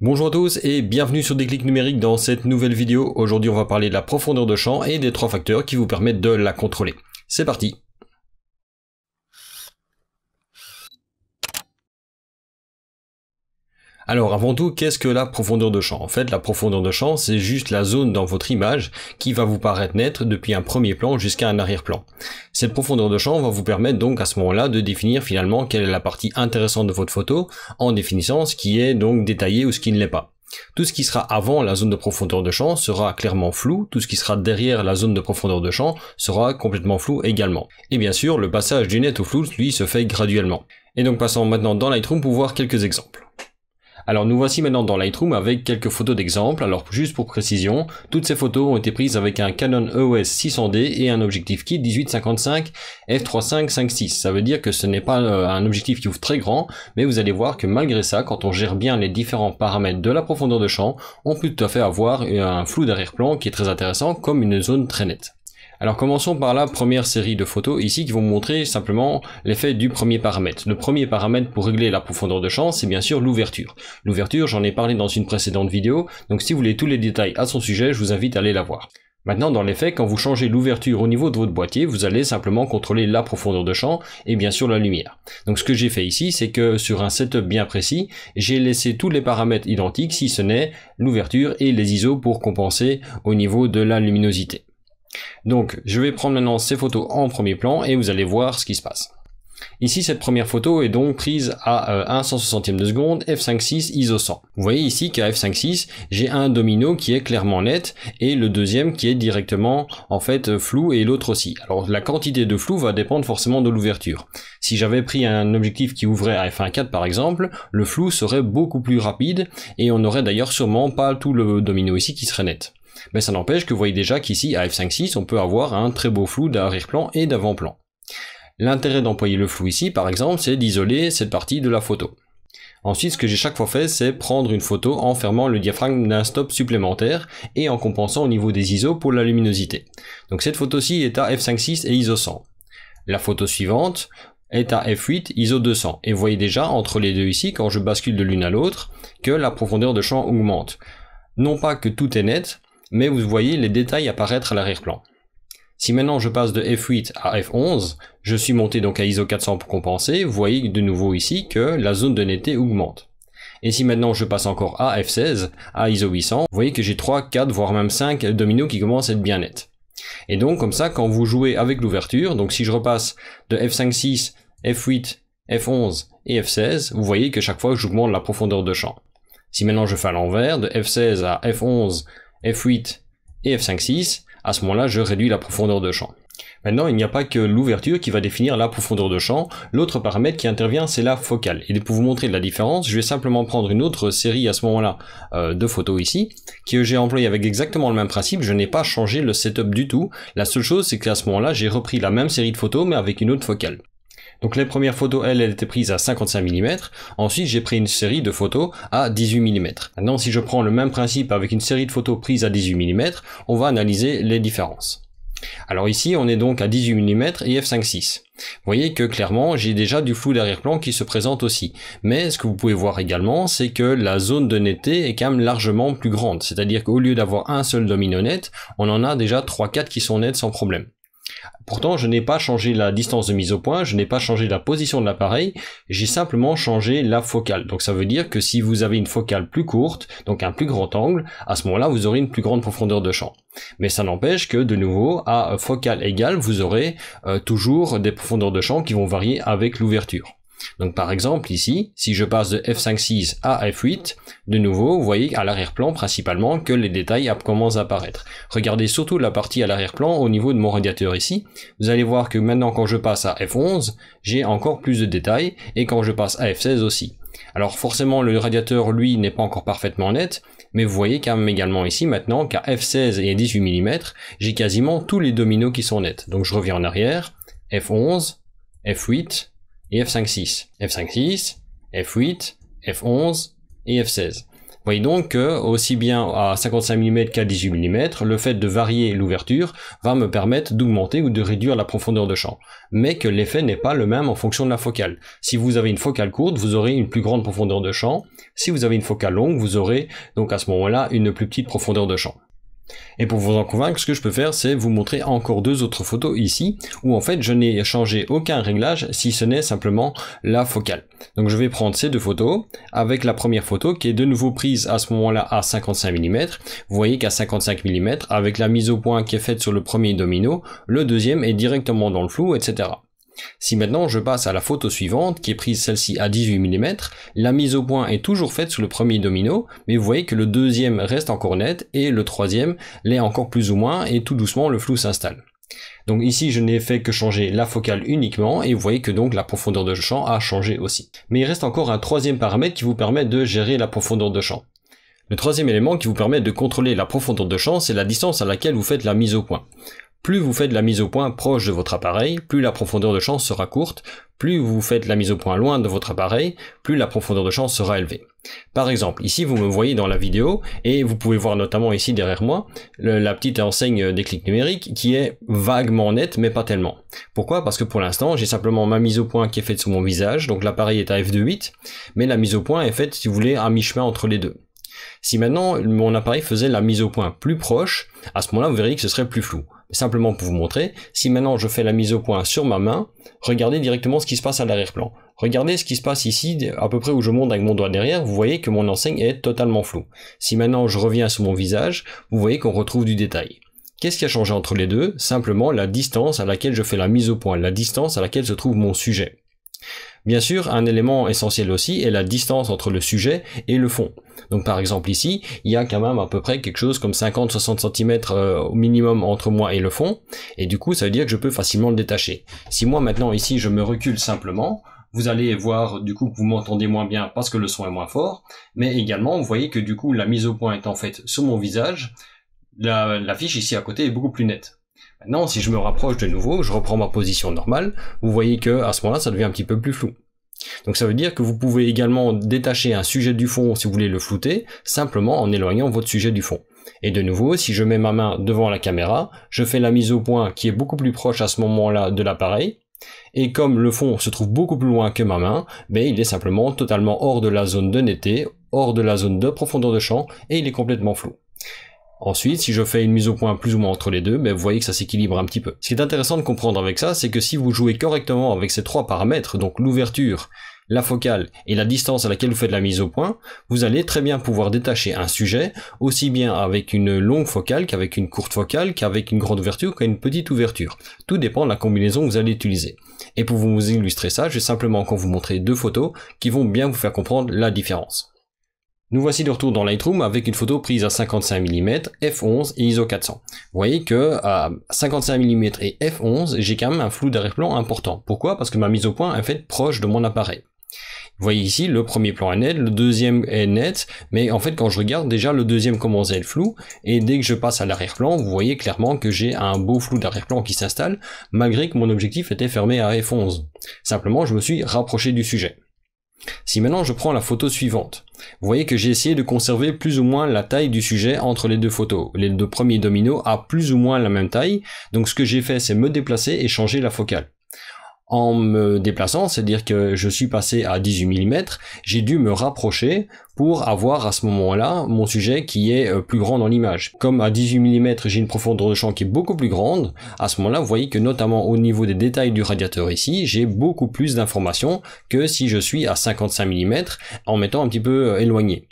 Bonjour à tous et bienvenue sur Déclic Numérique dans cette nouvelle vidéo. Aujourd'hui on va parler de la profondeur de champ et des trois facteurs qui vous permettent de la contrôler. C'est parti Alors avant tout, qu'est-ce que la profondeur de champ En fait, la profondeur de champ, c'est juste la zone dans votre image qui va vous paraître naître depuis un premier plan jusqu'à un arrière-plan. Cette profondeur de champ va vous permettre donc à ce moment-là de définir finalement quelle est la partie intéressante de votre photo en définissant ce qui est donc détaillé ou ce qui ne l'est pas. Tout ce qui sera avant la zone de profondeur de champ sera clairement flou, tout ce qui sera derrière la zone de profondeur de champ sera complètement flou également. Et bien sûr, le passage du net au flou, lui, se fait graduellement. Et donc passons maintenant dans Lightroom pour voir quelques exemples. Alors nous voici maintenant dans Lightroom avec quelques photos d'exemple. Alors juste pour précision, toutes ces photos ont été prises avec un Canon EOS 600D et un objectif kit 1855 f3.5.56. Ça veut dire que ce n'est pas euh, un objectif qui ouvre très grand, mais vous allez voir que malgré ça, quand on gère bien les différents paramètres de la profondeur de champ, on peut tout à fait avoir euh, un flou d'arrière-plan qui est très intéressant comme une zone très nette. Alors commençons par la première série de photos ici qui vont montrer simplement l'effet du premier paramètre. Le premier paramètre pour régler la profondeur de champ, c'est bien sûr l'ouverture. L'ouverture, j'en ai parlé dans une précédente vidéo, donc si vous voulez tous les détails à son sujet, je vous invite à aller la voir. Maintenant, dans l'effet quand vous changez l'ouverture au niveau de votre boîtier, vous allez simplement contrôler la profondeur de champ et bien sûr la lumière. Donc ce que j'ai fait ici, c'est que sur un setup bien précis, j'ai laissé tous les paramètres identiques si ce n'est l'ouverture et les ISO pour compenser au niveau de la luminosité. Donc je vais prendre maintenant ces photos en premier plan et vous allez voir ce qui se passe. Ici, cette première photo est donc prise à 1 euh, 160e de seconde, f5.6, ISO 100. Vous voyez ici qu'à f5.6, j'ai un domino qui est clairement net et le deuxième qui est directement en fait euh, flou et l'autre aussi. Alors la quantité de flou va dépendre forcément de l'ouverture. Si j'avais pris un objectif qui ouvrait à f1.4 par exemple, le flou serait beaucoup plus rapide et on n'aurait d'ailleurs sûrement pas tout le domino ici qui serait net mais ça n'empêche que vous voyez déjà qu'ici, à f5.6, on peut avoir un très beau flou d'arrière-plan et d'avant-plan. L'intérêt d'employer le flou ici, par exemple, c'est d'isoler cette partie de la photo. Ensuite, ce que j'ai chaque fois fait, c'est prendre une photo en fermant le diaphragme d'un stop supplémentaire et en compensant au niveau des ISO pour la luminosité. Donc cette photo-ci est à f5.6 et ISO 100. La photo suivante est à f8 ISO 200. Et vous voyez déjà entre les deux ici, quand je bascule de l'une à l'autre, que la profondeur de champ augmente. Non pas que tout est net, mais vous voyez les détails apparaître à l'arrière-plan. Si maintenant je passe de F8 à F11, je suis monté donc à ISO 400 pour compenser, vous voyez de nouveau ici que la zone de netteté augmente. Et si maintenant je passe encore à F16, à ISO 800, vous voyez que j'ai 3, 4, voire même 5 dominos qui commencent à être bien nets. Et donc comme ça, quand vous jouez avec l'ouverture, donc si je repasse de F5, 6, F8, F11 et F16, vous voyez que chaque fois j'augmente la profondeur de champ. Si maintenant je fais à l'envers, de F16 à F11, F8 et f 56 à ce moment-là, je réduis la profondeur de champ. Maintenant, il n'y a pas que l'ouverture qui va définir la profondeur de champ, l'autre paramètre qui intervient, c'est la focale. Et pour vous montrer la différence, je vais simplement prendre une autre série à ce moment-là euh, de photos ici, que j'ai employé avec exactement le même principe, je n'ai pas changé le setup du tout, la seule chose c'est qu'à ce moment-là, j'ai repris la même série de photos mais avec une autre focale. Donc les premières photos, elles, elles étaient prises à 55 mm. Ensuite, j'ai pris une série de photos à 18 mm. Maintenant, si je prends le même principe avec une série de photos prises à 18 mm, on va analyser les différences. Alors ici, on est donc à 18 mm et f5.6. Vous voyez que clairement, j'ai déjà du flou d'arrière-plan qui se présente aussi. Mais ce que vous pouvez voir également, c'est que la zone de netteté est quand même largement plus grande. C'est-à-dire qu'au lieu d'avoir un seul domino net, on en a déjà 3-4 qui sont nets sans problème. Pourtant, je n'ai pas changé la distance de mise au point, je n'ai pas changé la position de l'appareil, j'ai simplement changé la focale. Donc ça veut dire que si vous avez une focale plus courte, donc un plus grand angle, à ce moment-là, vous aurez une plus grande profondeur de champ. Mais ça n'empêche que de nouveau, à focale égale, vous aurez euh, toujours des profondeurs de champ qui vont varier avec l'ouverture. Donc par exemple ici, si je passe de F5.6 à F8, de nouveau, vous voyez à l'arrière-plan principalement que les détails commencent à apparaître. Regardez surtout la partie à l'arrière-plan au niveau de mon radiateur ici. Vous allez voir que maintenant quand je passe à F11, j'ai encore plus de détails et quand je passe à F16 aussi. Alors forcément le radiateur lui n'est pas encore parfaitement net, mais vous voyez quand même également ici maintenant qu'à F16 et à 18 mm, j'ai quasiment tous les dominos qui sont nets. Donc je reviens en arrière, F11, F8, et f 56 f 56 f 8 F11 et F16. Voyez donc que, aussi bien à 55 mm qu'à 18 mm, le fait de varier l'ouverture va me permettre d'augmenter ou de réduire la profondeur de champ. Mais que l'effet n'est pas le même en fonction de la focale. Si vous avez une focale courte, vous aurez une plus grande profondeur de champ. Si vous avez une focale longue, vous aurez donc à ce moment-là une plus petite profondeur de champ. Et pour vous en convaincre, ce que je peux faire, c'est vous montrer encore deux autres photos ici, où en fait je n'ai changé aucun réglage, si ce n'est simplement la focale. Donc je vais prendre ces deux photos, avec la première photo qui est de nouveau prise à ce moment-là à 55 mm. Vous voyez qu'à 55 mm, avec la mise au point qui est faite sur le premier domino, le deuxième est directement dans le flou, etc. Si maintenant je passe à la photo suivante, qui est prise celle-ci à 18 mm, la mise au point est toujours faite sous le premier domino, mais vous voyez que le deuxième reste encore net et le troisième l'est encore plus ou moins et tout doucement le flou s'installe. Donc ici je n'ai fait que changer la focale uniquement et vous voyez que donc la profondeur de champ a changé aussi. Mais il reste encore un troisième paramètre qui vous permet de gérer la profondeur de champ. Le troisième élément qui vous permet de contrôler la profondeur de champ, c'est la distance à laquelle vous faites la mise au point. Plus vous faites la mise au point proche de votre appareil, plus la profondeur de champ sera courte, plus vous faites la mise au point loin de votre appareil, plus la profondeur de champ sera élevée. Par exemple, ici vous me voyez dans la vidéo et vous pouvez voir notamment ici derrière moi la petite enseigne des clics numériques qui est vaguement nette mais pas tellement. Pourquoi Parce que pour l'instant j'ai simplement ma mise au point qui est faite sous mon visage, donc l'appareil est à f2.8, mais la mise au point est faite si vous voulez à mi-chemin entre les deux. Si maintenant mon appareil faisait la mise au point plus proche, à ce moment-là vous verriez que ce serait plus flou simplement pour vous montrer, si maintenant je fais la mise au point sur ma main, regardez directement ce qui se passe à l'arrière-plan. Regardez ce qui se passe ici, à peu près où je monte avec mon doigt derrière, vous voyez que mon enseigne est totalement floue. Si maintenant je reviens sur mon visage, vous voyez qu'on retrouve du détail. Qu'est-ce qui a changé entre les deux Simplement la distance à laquelle je fais la mise au point, la distance à laquelle se trouve mon sujet. Bien sûr, un élément essentiel aussi est la distance entre le sujet et le fond. Donc par exemple ici, il y a quand même à peu près quelque chose comme 50-60 cm euh, au minimum entre moi et le fond, et du coup ça veut dire que je peux facilement le détacher. Si moi maintenant ici je me recule simplement, vous allez voir du coup que vous m'entendez moins bien parce que le son est moins fort, mais également vous voyez que du coup la mise au point est en fait sur mon visage, la, la fiche ici à côté est beaucoup plus nette. Maintenant si je me rapproche de nouveau, je reprends ma position normale, vous voyez que à ce moment-là ça devient un petit peu plus flou. Donc ça veut dire que vous pouvez également détacher un sujet du fond si vous voulez le flouter, simplement en éloignant votre sujet du fond. Et de nouveau, si je mets ma main devant la caméra, je fais la mise au point qui est beaucoup plus proche à ce moment-là de l'appareil. Et comme le fond se trouve beaucoup plus loin que ma main, ben il est simplement totalement hors de la zone de netteté, hors de la zone de profondeur de champ, et il est complètement flou. Ensuite, si je fais une mise au point plus ou moins entre les deux, ben, vous voyez que ça s'équilibre un petit peu. Ce qui est intéressant de comprendre avec ça, c'est que si vous jouez correctement avec ces trois paramètres, donc l'ouverture, la focale et la distance à laquelle vous faites la mise au point, vous allez très bien pouvoir détacher un sujet, aussi bien avec une longue focale qu'avec une courte focale, qu'avec une grande ouverture, qu'avec une petite ouverture. Tout dépend de la combinaison que vous allez utiliser. Et pour vous illustrer ça, je vais simplement quand vous montrer deux photos qui vont bien vous faire comprendre la différence. Nous voici de retour dans Lightroom avec une photo prise à 55 mm, f11 et ISO 400. Vous voyez que à 55 mm et f11, j'ai quand même un flou d'arrière-plan important. Pourquoi Parce que ma mise au point est faite proche de mon appareil. Vous voyez ici, le premier plan est net, le deuxième est net, mais en fait quand je regarde déjà le deuxième commence à être flou, et dès que je passe à l'arrière-plan, vous voyez clairement que j'ai un beau flou d'arrière-plan qui s'installe, malgré que mon objectif était fermé à F11. Simplement, je me suis rapproché du sujet. Si maintenant je prends la photo suivante, vous voyez que j'ai essayé de conserver plus ou moins la taille du sujet entre les deux photos. Les deux premiers dominos à plus ou moins la même taille, donc ce que j'ai fait c'est me déplacer et changer la focale en me déplaçant, c'est-à-dire que je suis passé à 18 mm, j'ai dû me rapprocher pour avoir à ce moment-là mon sujet qui est euh, plus grand dans l'image. Comme à 18 mm j'ai une profondeur de champ qui est beaucoup plus grande, à ce moment-là vous voyez que notamment au niveau des détails du radiateur ici, j'ai beaucoup plus d'informations que si je suis à 55 mm en m'étant un petit peu euh, éloigné.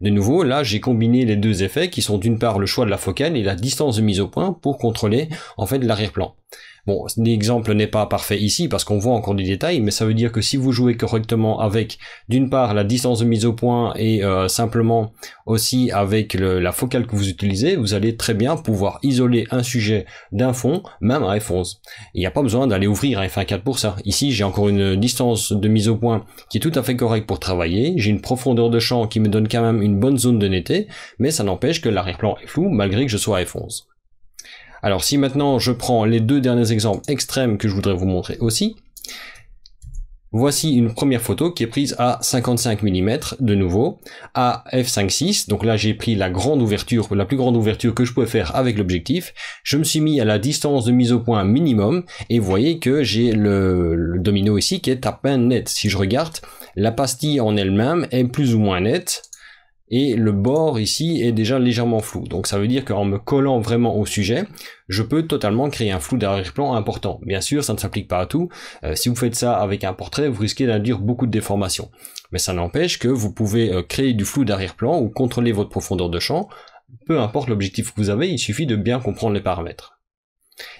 De nouveau, là, j'ai combiné les deux effets qui sont d'une part le choix de la focale et la distance de mise au point pour contrôler en fait l'arrière-plan. Bon, l'exemple n'est pas parfait ici parce qu'on voit encore du détails, mais ça veut dire que si vous jouez correctement avec, d'une part, la distance de mise au point et euh, simplement aussi avec la focale que vous utilisez, vous allez très bien pouvoir isoler un sujet d'un fond, même à f11. Il n'y a pas besoin d'aller ouvrir à f1.4 pour ça. Ici, j'ai encore une distance de mise au point qui est tout à fait correcte pour travailler. J'ai une profondeur de champ qui me donne quand même une bonne zone de netteté, mais ça n'empêche que l'arrière-plan est flou malgré que je sois à f11. Alors si maintenant je prends les deux derniers exemples extrêmes que je voudrais vous montrer aussi, Voici une première photo qui est prise à 55 mm de nouveau à f5.6. Donc là, j'ai pris la grande ouverture, la plus grande ouverture que je pouvais faire avec l'objectif. Je me suis mis à la distance de mise au point minimum et vous voyez que j'ai le, le, domino ici qui est à peine net. Si je regarde, la pastille en elle-même est plus ou moins nette et le bord ici est déjà légèrement flou. Donc ça veut dire qu'en me collant vraiment au sujet, je peux totalement créer un flou d'arrière-plan important. Bien sûr, ça ne s'applique pas à tout. Euh, si vous faites ça avec un portrait, vous risquez d'induire beaucoup de déformations. Mais ça n'empêche que vous pouvez euh, créer du flou d'arrière-plan ou contrôler votre profondeur de champ. Peu importe l'objectif que vous avez, il suffit de bien comprendre les paramètres.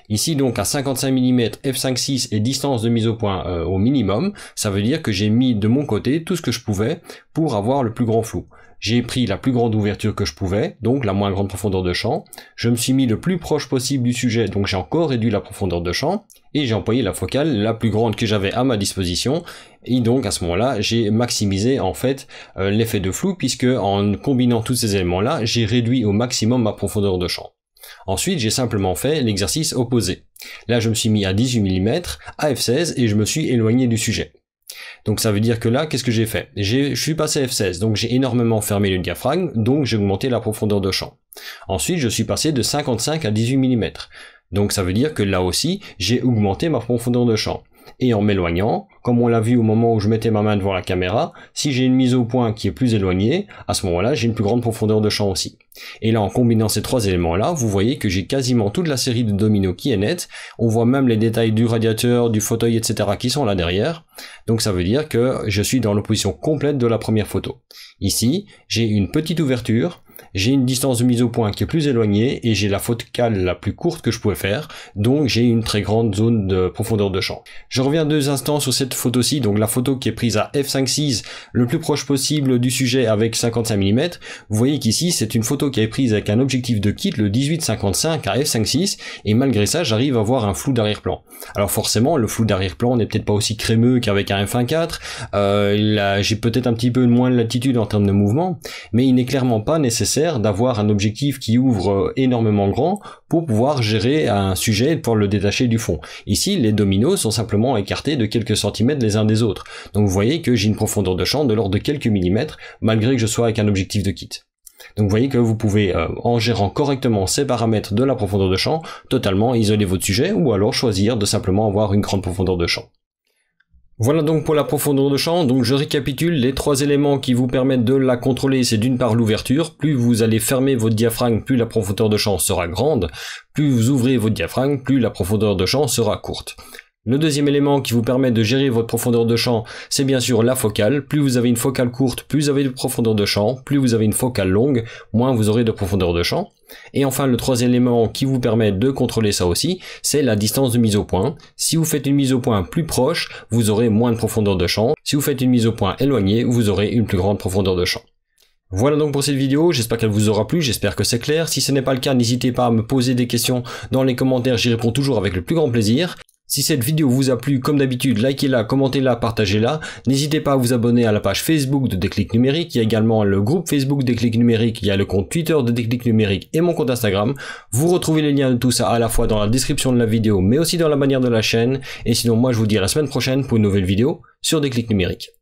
Ici donc à 55 mm f5.6 et distance de mise au point euh, au minimum, ça veut dire que j'ai mis de mon côté tout ce que je pouvais pour avoir le plus grand flou. J'ai pris la plus grande ouverture que je pouvais, donc la moins grande profondeur de champ. Je me suis mis le plus proche possible du sujet, donc j'ai encore réduit la profondeur de champ. Et j'ai employé la focale la plus grande que j'avais à ma disposition. Et donc à ce moment-là, j'ai maximisé en fait euh, l'effet de flou, puisque en combinant tous ces éléments-là, j'ai réduit au maximum ma profondeur de champ. Ensuite, j'ai simplement fait l'exercice opposé. Là, je me suis mis à 18 mm, à f16, et je me suis éloigné du sujet. Donc ça veut dire que là, qu'est-ce que j'ai fait Je suis passé F16, donc j'ai énormément fermé le diaphragme, donc j'ai augmenté la profondeur de champ. Ensuite, je suis passé de 55 à 18 mm. Donc ça veut dire que là aussi, j'ai augmenté ma profondeur de champ. Et en m'éloignant, comme on l'a vu au moment où je mettais ma main devant la caméra, si j'ai une mise au point qui est plus éloignée, à ce moment-là, j'ai une plus grande profondeur de champ aussi. Et là, en combinant ces trois éléments-là, vous voyez que j'ai quasiment toute la série de dominos qui est nette. On voit même les détails du radiateur, du fauteuil, etc. qui sont là derrière. Donc ça veut dire que je suis dans l'opposition complète de la première photo. Ici, j'ai une petite ouverture j'ai une distance de mise au point qui est plus éloignée et j'ai la cale la plus courte que je pouvais faire, donc j'ai une très grande zone de profondeur de champ. Je reviens deux instants sur cette photo-ci, donc la photo qui est prise à f5.6 le plus proche possible du sujet avec 55 mm. Vous voyez qu'ici c'est une photo qui est prise avec un objectif de kit le 18-55 à f5.6 et malgré ça j'arrive à voir un flou d'arrière-plan. Alors forcément le flou d'arrière-plan n'est peut-être pas aussi crémeux qu'avec un f1.4, euh, j'ai peut-être un petit peu moins de latitude en termes de mouvement, mais il n'est clairement pas nécessaire d'avoir un objectif qui ouvre euh, énormément grand pour pouvoir gérer un sujet pour le détacher du fond. Ici, les dominos sont simplement écartés de quelques centimètres les uns des autres. Donc vous voyez que j'ai une profondeur de champ de l'ordre de quelques millimètres, malgré que je sois avec un objectif de kit. Donc vous voyez que vous pouvez, euh, en gérant correctement ces paramètres de la profondeur de champ, totalement isoler votre sujet ou alors choisir de simplement avoir une grande profondeur de champ. Voilà donc pour la profondeur de champ, donc je récapitule, les trois éléments qui vous permettent de la contrôler, c'est d'une part l'ouverture, plus vous allez fermer votre diaphragme, plus la profondeur de champ sera grande, plus vous ouvrez votre diaphragme, plus la profondeur de champ sera courte. Le deuxième élément qui vous permet de gérer votre profondeur de champ, c'est bien sûr la focale. Plus vous avez une focale courte, plus vous avez de profondeur de champ. Plus vous avez une focale longue, moins vous aurez de profondeur de champ. Et enfin, le troisième élément qui vous permet de contrôler ça aussi, c'est la distance de mise au point. Si vous faites une mise au point plus proche, vous aurez moins de profondeur de champ. Si vous faites une mise au point éloignée, vous aurez une plus grande profondeur de champ. Voilà donc pour cette vidéo, j'espère qu'elle vous aura plu, j'espère que c'est clair. Si ce n'est pas le cas, n'hésitez pas à me poser des questions dans les commentaires, j'y réponds toujours avec le plus grand plaisir. Si cette vidéo vous a plu, comme d'habitude, likez-la, commentez-la, partagez-la. N'hésitez pas à vous abonner à la page Facebook de Déclic Numérique. Il y a également le groupe Facebook Déclic Numérique, il y a le compte Twitter de Déclic Numérique et mon compte Instagram. Vous retrouvez les liens de tout ça à la fois dans la description de la vidéo, mais aussi dans la bannière de la chaîne. Et sinon, moi, je vous dis à la semaine prochaine pour une nouvelle vidéo sur Déclic Numérique.